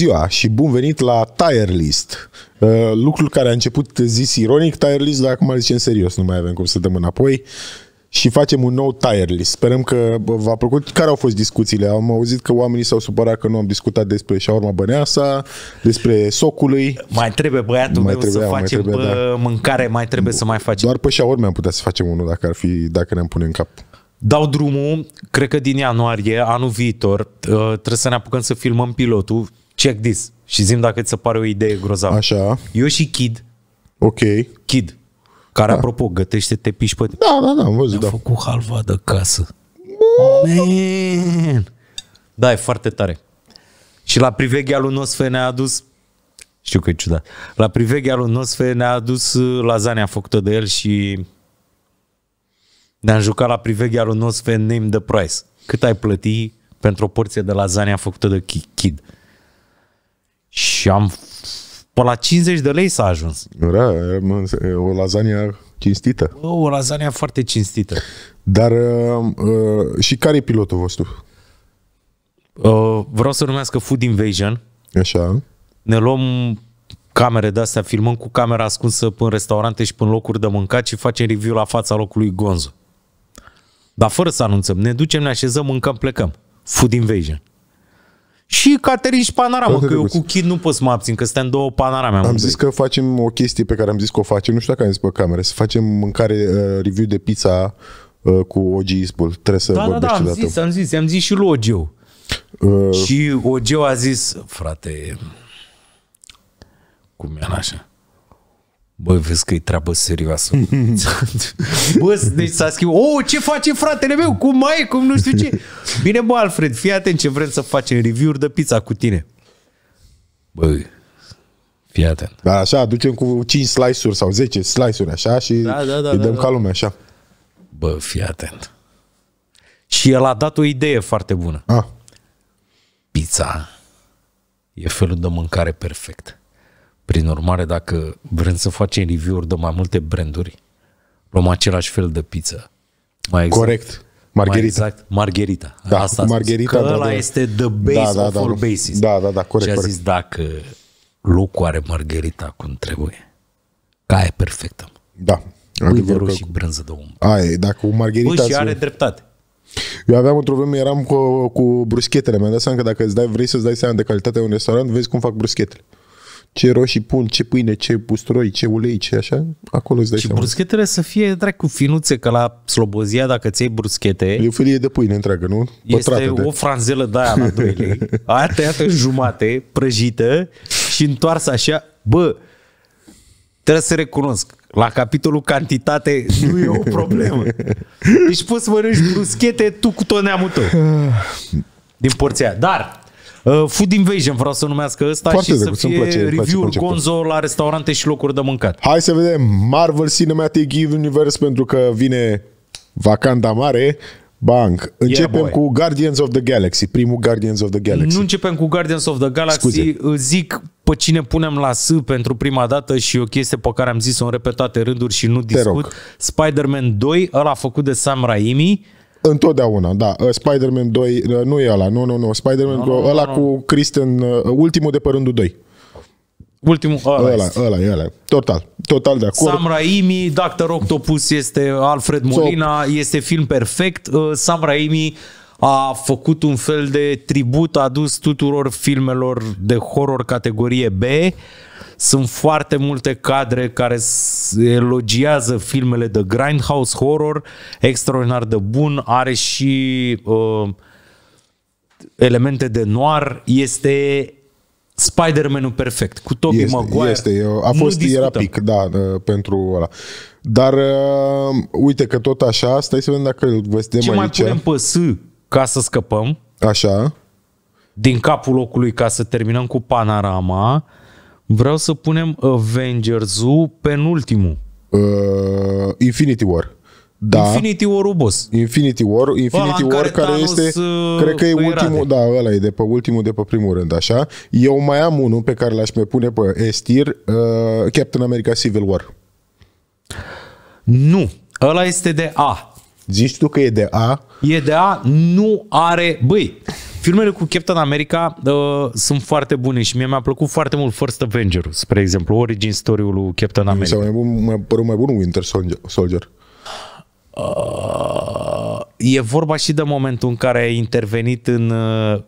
ziua și bun venit la Tire List. Uh, lucrul care a început zis ironic, Tire List, dar acum zicem serios, nu mai avem cum să dăm înapoi. Și facem un nou Tire List. Sperăm că v-a plăcut. Care au fost discuțiile? Am auzit că oamenii s-au supărat că nu am discutat despre șaurma băneasa, despre socului. Mai trebuie băiatul mai meu trebuie, să facem trebuie, da. mâncare, mai trebuie să mai facem. Doar pe șaurme am putea să facem unul dacă ar fi, dacă ne-am pune în cap dau drumul, cred că din ianuarie, anul viitor, uh, trebuie să ne apucăm să filmăm pilotul check this și zim dacă ți se pare o idee grozavă. Așa. Eu și Kid. Ok. Kid. Care, da. apropo, gătește te piși pe... Da, da, da, am văzut, da. făcut halva de casă. Man! Da, e foarte tare. Și la priveghea lui Nosfe ne-a adus știu că e ciudat. La priveghea lui Nosfe ne-a adus uh, lasagna făcută de el și ne-am jucat la priveghea lui Nosfe name the price. Cât ai plăti pentru o porție de lasagna făcută de Kid? Și am pe la 50 de lei s-a ajuns. Era, era o lasagna cinstită. o lasagna foarte cinstită. Dar uh, uh, și care e pilotul vostru? Uh, vreau să numească Food Invasion. Așa. Ne luăm camere de astea, filmăm cu camera ascunsă până în restaurante și până în locuri de mâncat și facem review la fața locului Gonzo. Dar fără să anunțăm, ne ducem, ne așezăm, mâncăm, plecăm. Food Invasion și Caterin și Panorama, că eu cu Kid nu pot să mă abțin, că suntem două panorame. Am, zis că facem o chestie pe care am zis că o facem, nu știu dacă am zis pe cameră, să facem mâncare, uh, review de pizza uh, cu OG Ispul. Trebuie să da, vorbești da, da, am dată. zis, am zis, am zis și lui Ogeu. Uh... Și Ogeu a zis, frate, cum e așa? Bă, vezi că e treabă serioasă. bă, deci s-a schimbat. O, oh, ce face fratele meu? Cum mai e? Cum nu știu ce? Bine, bă, Alfred, fii atent ce vrem să facem. Review-uri de pizza cu tine. Bă, fii atent. Da, așa, aducem cu 5 slice-uri sau 10 slice-uri, așa, și da, da, da, îi da, dăm da, da. ca lumea, așa. Bă, fii atent. Și el a dat o idee foarte bună. Ah. Pizza e felul de mâncare perfect prin urmare, dacă vrem să facem review-uri de mai multe branduri, luăm același fel de pizza. Mai exact, Corect. Margherita. Mai exact, Margherita. Da, Asta Margherita, că da, ăla da, este the base da, da, of da, all da, bases. Da, da, da, corect. Și a corect. dacă Lucu are Margherita cum trebuie, ca e perfectă. Da. Pui de roșii că... brânză de om. Ai, dacă o Margherita... Păi și are dreptate. Eu aveam într-o vreme, eram cu, cu bruschetele, mi-am dat seama că dacă îți dai, vrei să-ți dai seama de calitatea unui restaurant, vezi cum fac bruschetele ce roșii pun, ce pâine, ce usturoi, ce ulei, ce așa, acolo îți dai Și seama. bruschetele să fie, drag, cu finuțe, că la Slobozia, dacă ți iei bruschete... E o felie de pâine întreagă, nu? Pătrată este de... o franzelă de aia la 2 lei, aia tăiată în jumate, prăjită și întoarsă așa. Bă, trebuie să recunosc, la capitolul cantitate nu e o problemă. Deci poți să mănânci bruschete tu cu tot neamul tău. Din porția. Dar Uh, Food Invasion vreau să numească ăsta Foarte și drăguț, să fie place, review place Gonzo la restaurante și locuri de mâncat. Hai să vedem Marvel Cinematic Universe pentru că vine vacanta mare. Bank. Începem yeah, cu Guardians of the Galaxy, primul Guardians of the Galaxy. Nu începem cu Guardians of the Galaxy, Scuze. zic pe cine punem la S pentru prima dată și o chestie pe care am zis-o în repetate rânduri și nu discut. Spider-Man 2, ăla făcut de Sam Raimi. Întotdeauna, da. Uh, Spider-Man 2, uh, nu e ăla, nu, nu, nu. Spider-Man no, 2, no, ăla no, no. cu Kristen, uh, ultimul de pe rândul 2. Ultimul, ăla, ăla, este. ăla, ăla. Total, total de acord. Sam Raimi, Dr. Octopus este Alfred Molina, so... este film perfect. Sam Raimi a făcut un fel de tribut adus tuturor filmelor de horror categorie B. Sunt foarte multe cadre care elogiază filmele de Grindhouse Horror, extraordinar de bun, are și uh, elemente de noir, este Spider-Man-ul perfect, cu Tobey este, Maguire. Este, a fost, era pic, da, uh, pentru ăla. Dar uh, uite că tot așa, stai să vedem dacă îl aici. Ce aici. mai punem pe S ca să scăpăm? Așa. Din capul locului ca să terminăm cu panorama. Vreau să punem Avengers-ul penultimul. Uh, Infinity War. Da. Infinity War boss. Infinity War, Infinity Ăla War care, care este este uh, cred că e ultimul, rade. da, ăla e de pe ultimul de pe primul rând, așa. Eu mai am unul pe care l-aș mai pune pe Estir, uh, Captain America Civil War. Nu, ăla este de A. Zici tu că e de A? E de A, nu are, băi, Filmele cu Captain America uh, sunt foarte bune și mie mi-a plăcut foarte mult First Avenger, spre exemplu, origin story-ul lui Captain America. Mi s-a mai, bun, mai mai bun Winter Soldier. Uh, e vorba și de momentul în care a intervenit în, uh,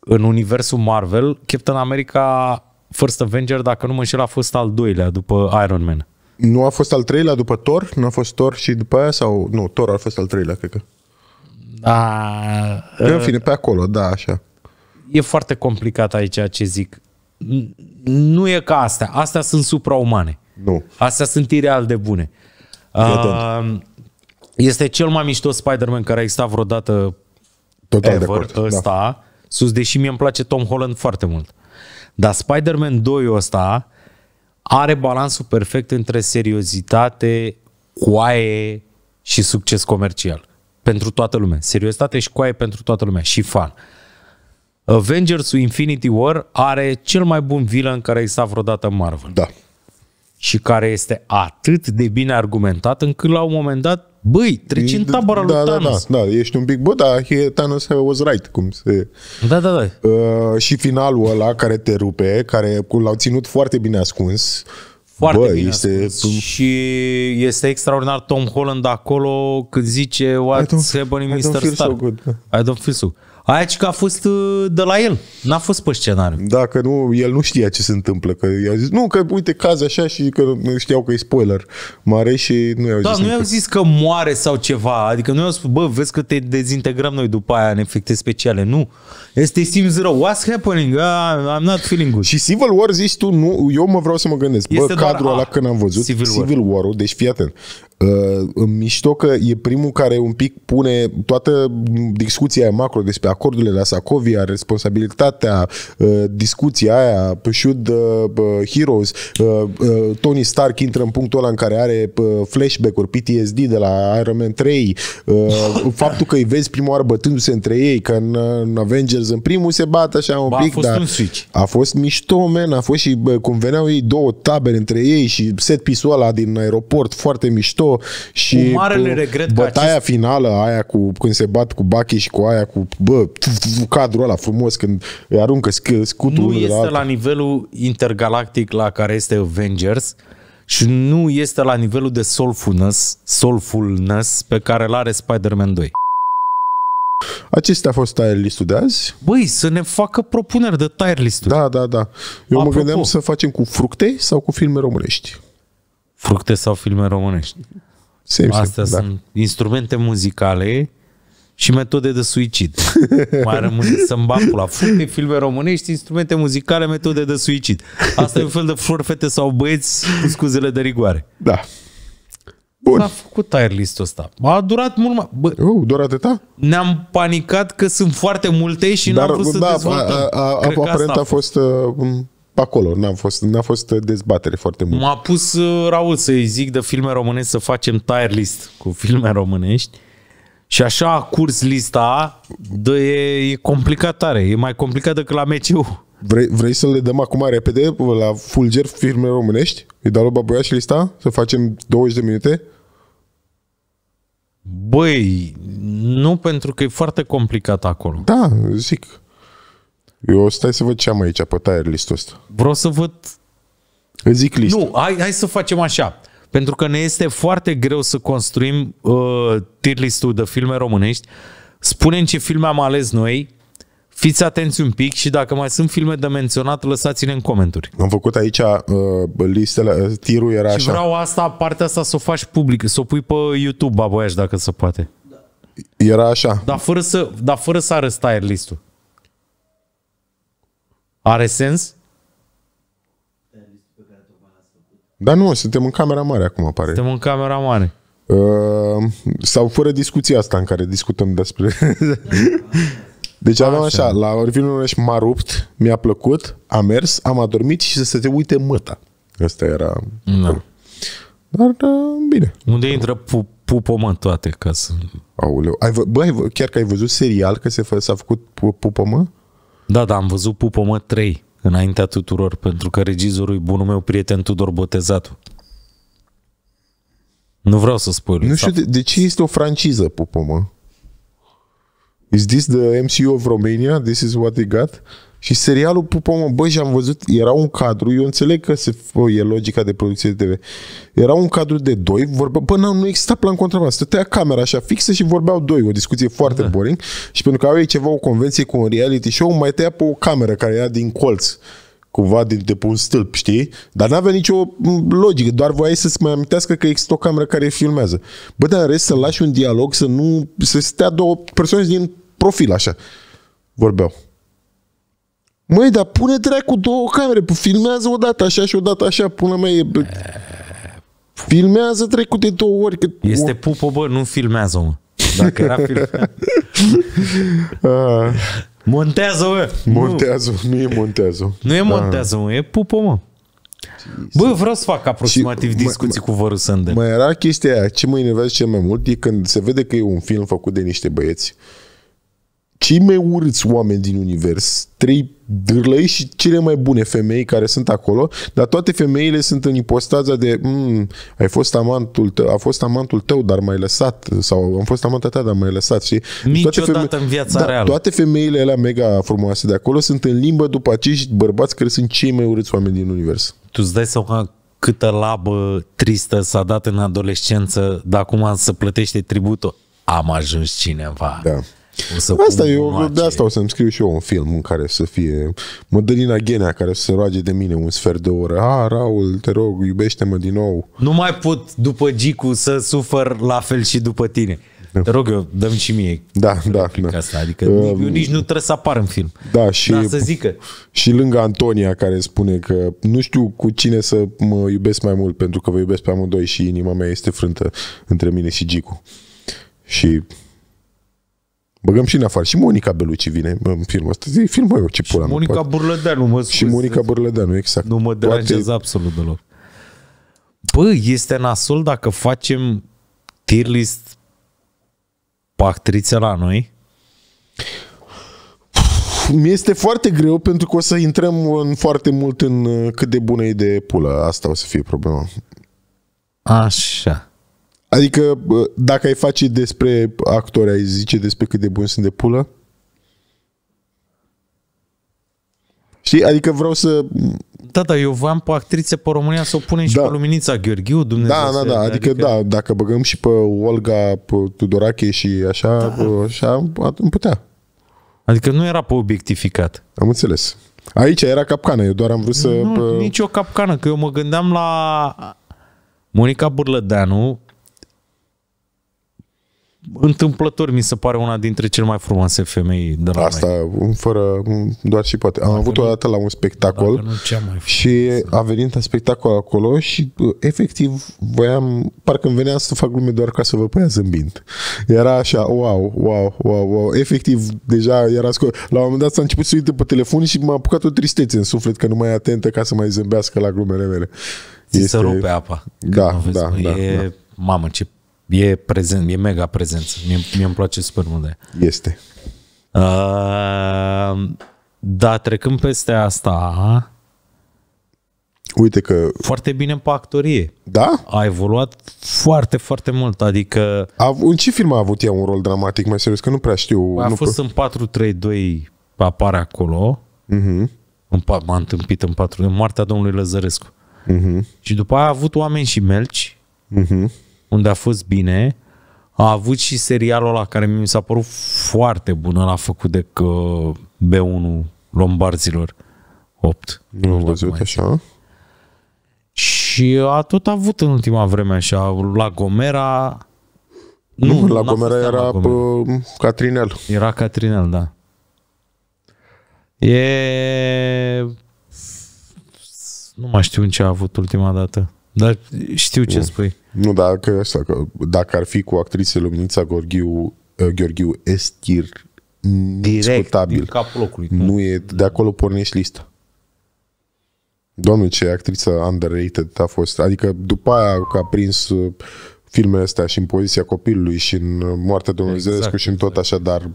în universul Marvel. Captain America First Avenger, dacă nu mă înșel, a fost al doilea după Iron Man. Nu a fost al treilea după Thor? Nu a fost Thor și după aia? Sau... Nu, Thor a fost al treilea, cred că. Da. În ă, fine, pe acolo, da, așa. E foarte complicat aici ce zic. Nu e ca astea. Astea sunt supraumane. Nu. Astea sunt ireal de bune. este cel mai mișto Spider-Man care a existat vreodată Total ever, de acord, da. ăsta, da. sus, deși mie îmi place Tom Holland foarte mult. Dar Spider-Man 2 ăsta are balansul perfect între seriozitate, coaie și succes comercial pentru toată lumea. Seriozitate și coaie pentru toată lumea și fan. Avengers Infinity War are cel mai bun villain care i a vreodată Marvel. Da. Și care este atât de bine argumentat încât la un moment dat, băi, treci în tabăra da, lui da, Thanos. Da, da, da, ești un pic, bă, dar Thanos was right, cum se... Da, da, da. Uh, și finalul ăla care te rupe, care l-au ținut foarte bine ascuns, uh, foarte Bă, bine este... Și este extraordinar Tom Holland acolo când zice What's happening, Mr. Stark. So good. Da. I don't feel so good. Aia că a fost uh, de la el, n-a fost pe scenariu. Da, că nu, el nu știa ce se întâmplă, că i-a zis, nu, că uite, caz așa și că știau că e spoiler mare și nu i-au da, zis. Da, nu i-au zis că moare sau ceva, adică nu i-au spus, bă, vezi că te dezintegrăm noi după aia în efecte speciale, nu. Este simți rău, what's happening, ah, I'm not feeling good. Și Civil War zici tu, nu, eu mă vreau să mă gândesc, este bă, cadrul ăla când am văzut, Civil, War. Civil War-ul, deci fii atent, Uh, îmi mișto că e primul care un pic pune toată discuția macro despre acordurile la Sacovia, responsabilitatea, uh, discuția aia, uh, uh, heroes, Tony Stark intră în punctul ăla în care are flashback-uri, PTSD de la Iron Man 3, faptul că îi vezi prima oară bătându-se între ei, că în Avengers în primul se bat așa un ba, pic, a fost dar un switch. a fost mișto, man, a fost și cum veneau ei două tabere între ei și set pisul ăla din aeroport foarte mișto, și cu marele regret bătaia acest... finală aia cu când se bat cu Bachi și cu aia cu bă, cadrul ăla frumos când îi aruncă scutul Nu este la nivelul intergalactic la care este Avengers și nu este la nivelul de soulfulness, soulfulness pe care îl are Spider-Man 2. Acesta a fost tier listul de azi. Băi, să ne facă propuneri de tire list Da, da, da. Eu Apropo. mă gândeam să facem cu fructe sau cu filme românești. Fructe sau filme românești. Safe, Astea safe, da. sunt da. instrumente muzicale și metode de suicid. Mai rămâne să-mi la fructe, filme românești, instrumente muzicale, metode de suicid. Asta e un fel de flori, fete sau băieți cu scuzele de rigoare. Da. Bun. S-a făcut tire list ăsta. A durat mult mai... Bă, uh, doar atâta? Ne-am panicat că sunt foarte multe și n-am vrut să da, dezvoltăm. A, a, a, a, a fost... Uh, acolo, n-a fost, n-a fost dezbatere foarte mult. M-a pus uh, Raul să-i zic de filme românești să facem tire list cu filme românești și așa a curs lista, dă, e, e complicat tare, e mai complicat decât la meciu. Vrei, vrei să le dăm acum repede la Fulger filme românești? Îi dau lui și lista? Să facem 20 de minute? Băi, nu pentru că e foarte complicat acolo. Da, zic. Eu stai să văd ce am aici pe tire listul ăsta. Vreau să văd... Îți zic listul. Nu, hai, hai să facem așa. Pentru că ne este foarte greu să construim uh, tier listul de filme românești. Spunem ce filme am ales noi, Fiți atenți un pic și dacă mai sunt filme de menționat, lăsați-ne în comentarii. Am făcut aici uh, listele, uh, tirul era și așa. Și vreau asta, partea asta să o faci publică, să o pui pe YouTube, baboiaș, dacă se poate. Era așa. Dar fără să, dar fără să arăți tier list-ul. Are sens? Dar nu, suntem în camera mare acum, pare. Suntem în camera mare. Uh, sau fără discuția asta în care discutăm despre... deci aveam așa, la Orvin Luneș m-a rupt, mi-a plăcut, a mers, am adormit și să te uite măta. Asta era... Da. Dar, da, bine. Unde intră pu pupomăn toate ca să... Aoleu, ai vă, bă, ai vă, chiar că ai văzut serial că se fă, s-a făcut pu pupă da, da, am văzut Pupă mă 3 înaintea tuturor, pentru că regizorul e bunul meu prieten Tudor Botezatu. Nu vreau să spun. Nu știu de, de ce este o franciză, Pupă mă. Is this the MCU of Romania? This is what they got? Și serialul Pupomă, băi, și am văzut, era un cadru, eu înțeleg că se, bă, e logica de producție de TV, era un cadru de doi, vorbe, bă, nu, nu exista plan contraband, stătea camera așa fixă și vorbeau doi, o discuție foarte da. boring și pentru că au ei ceva, o convenție cu un reality show, mai tăia pe o cameră care era din colț cumva de, de pe un stâlp, știi? Dar n-avea nicio logică, doar voiai să-ți mai amintească că există o cameră care filmează. Bă, dar în rest să lași un dialog, să nu... să stea două persoane din profil, așa. Vorbeau. Măi, dar pune dracu două camere, filmează o dată așa și o dată așa, până mai e... Filmează trecut de două ori. Că... Este pupă, bă, nu filmează, mă. Dacă era filmează. montează, mă! Montează, nu, nu e montează. Nu e da. montează, mă, e pupă, mă. Bă, vreau să fac aproximativ și, discuții mai, cu Văru Sândă. Mai era chestia aia, ce mă enervează cel mai mult e când se vede că e un film făcut de niște băieți cei mai urâți oameni din univers, trei dârlăi și cele mai bune femei care sunt acolo, dar toate femeile sunt în ipostaza de mm, ai fost amantul tău, a fost amantul tău, dar m-ai lăsat, sau am fost amanta ta, dar m-ai lăsat. Și Niciodată toate femeile, în viața da, reală. Toate femeile alea mega frumoase de acolo sunt în limbă după acești bărbați care sunt cei mai urâți oameni din univers. Tu îți dai seama câtă labă tristă s-a dat în adolescență, dar acum să plătește tributul. Am ajuns cineva. Da. O să asta e, o, de asta o să-mi scriu și eu un film în care să fie Mădălina Ghenea care să se roage de mine un sfert de oră. A, ah, Raul, te rog, iubește-mă din nou. Nu mai pot după Gicu să sufăr la fel și după tine. Da. Te rog eu, mi și mie. Da, da. da. Asta. Adică uh, eu um, nici nu trebuie să apar în film. Da, și, da, să zică. și lângă Antonia care spune că nu știu cu cine să mă iubesc mai mult pentru că vă iubesc pe amândoi și inima mea este frântă între mine și Gicu. Și Băgăm și în afară. Și Monica Beluci vine în filmul ăsta. Zi, filmă eu ce pula. Și Monica Burlădeanu, mă scuze. Și Monica Burlădeanu, exact. Nu mă deranjează poate... absolut deloc. Bă, este nasol dacă facem tier list pe actrițe la noi? Mi este foarte greu pentru că o să intrăm în foarte mult în uh, cât de bună e de pulă. Asta o să fie problema. Așa. Adică, dacă ai face despre actori, ai zice despre cât de buni sunt de pulă? Și Adică vreau să... Da, da, eu voiam pe actrițe pe România să o punem și da. pe Luminița Gheorghiu, Dumnezeu. Da, da, da, adică, adică, da, dacă băgăm și pe Olga pe Tudorache și așa, da. așa, îmi putea. Adică nu era pe obiectificat. Am înțeles. Aici era capcană, eu doar am vrut să... Nu, nici o capcană, că eu mă gândeam la Monica Burlădeanu, întâmplător mi se pare una dintre cele mai frumoase femei de la Asta, noi. fără, doar și poate. Am avut o dată la un spectacol și a venit la spectacol acolo și efectiv voiam, parcă îmi venea să fac glume doar ca să vă păia zâmbind. Era așa, wow, wow, wow, wow. Efectiv, deja era scos. La un moment dat s-a început să uită pe telefon și m-a apucat o tristețe în suflet că nu mai e atentă ca să mai zâmbească la glumele mele. Ți este... se rupe apa. Da, da, da, e... da. Mamă, ce E prezent, e mega prezent. Mie, mie îmi place super mult de Este. Uh, da, trecând peste asta, Uite că... Foarte bine pe actorie. Da? A evoluat foarte, foarte mult. Adică... A, în ce film a avut ea un rol dramatic, mai serios? Că nu prea știu. A nu fost prea... în 4-3-2, apare acolo. Uh-huh. În, m-a întâmpit în 4 în moartea domnului Lăzărescu. Uh-huh. Și după aia a avut oameni și melci. Uh-huh unde a fost bine, a avut și serialul ăla care mi s-a părut foarte bun, l-a făcut de că B1 Lombarzilor 8. Nu am văzut așa? Și a tot avut în ultima vreme așa, la Gomera... Nu, nu la Gomera era la Gomera. Catrinel. Era Catrinel, da. E... Nu mai știu în ce a avut ultima dată. Dar știu ce nu. spui. Nu, dacă, așa, că, dacă ar fi cu actrițe Luminița Gorghiu, uh, Gheorghiu Estir, Direct, din capul locului. Nu, e, de acolo pornești lista. Doamne, ce actriță underrated a fost. Adică după aia că a prins uh, filmele astea și în poziția copilului și în uh, Moartea Domnului exact, Zărescu și în tot exact. așa, dar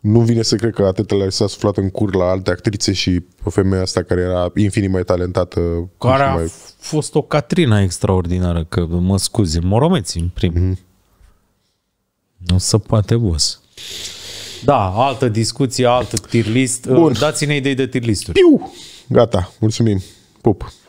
nu vine să cred că atâtele s-a suflat în cur la alte actrițe și femeia asta care era infinit mai talentată. Care a mai... fost o Catrina extraordinară, că mă scuze, moromeți în prim. Mm-hmm. Nu se poate, boss. Da, altă discuție, altă tier list. Bun. Dați-ne idei de tier Piu! Gata, mulțumim. Pup!